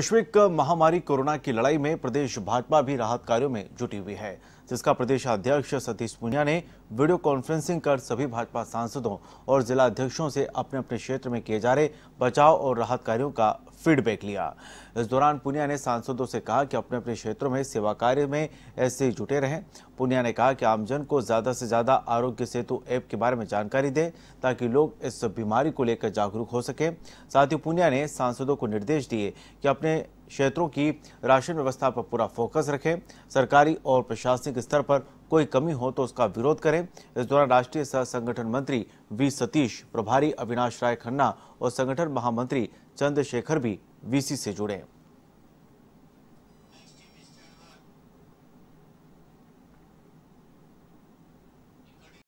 वैश्विक महामारी कोरोना की लड़ाई में प्रदेश भाजपा भी राहत कार्यों में जुटी हुई है जिसका प्रदेश अध्यक्ष सतीश पुनिया ने वीडियो कॉन्फ्रेंसिंग कर सभी भाजपा सांसदों और जिला अध्यक्षों से अपने अपने क्षेत्र में किए जा रहे बचाव और राहत कार्यों का फीडबैक लिया इस दौरान पुनिया ने सांसदों से कहा कि अपने अपने क्षेत्रों में सेवा कार्य में ऐसे जुटे रहें पुनिया ने कहा कि आमजन को ज़्यादा से ज़्यादा आरोग्य सेतु ऐप के बारे में जानकारी दें ताकि लोग इस बीमारी को लेकर जागरूक हो सके साथ ही पुनिया ने सांसदों को निर्देश दिए कि अपने क्षेत्रों की राशन व्यवस्था पर पूरा फोकस रखें सरकारी और प्रशासनिक स्तर पर कोई कमी हो तो उसका विरोध करें इस दौरान राष्ट्रीय सह संगठन मंत्री वी सतीश प्रभारी अविनाश राय खन्ना और संगठन महामंत्री चंद्रशेखर भी वीसी से जुड़े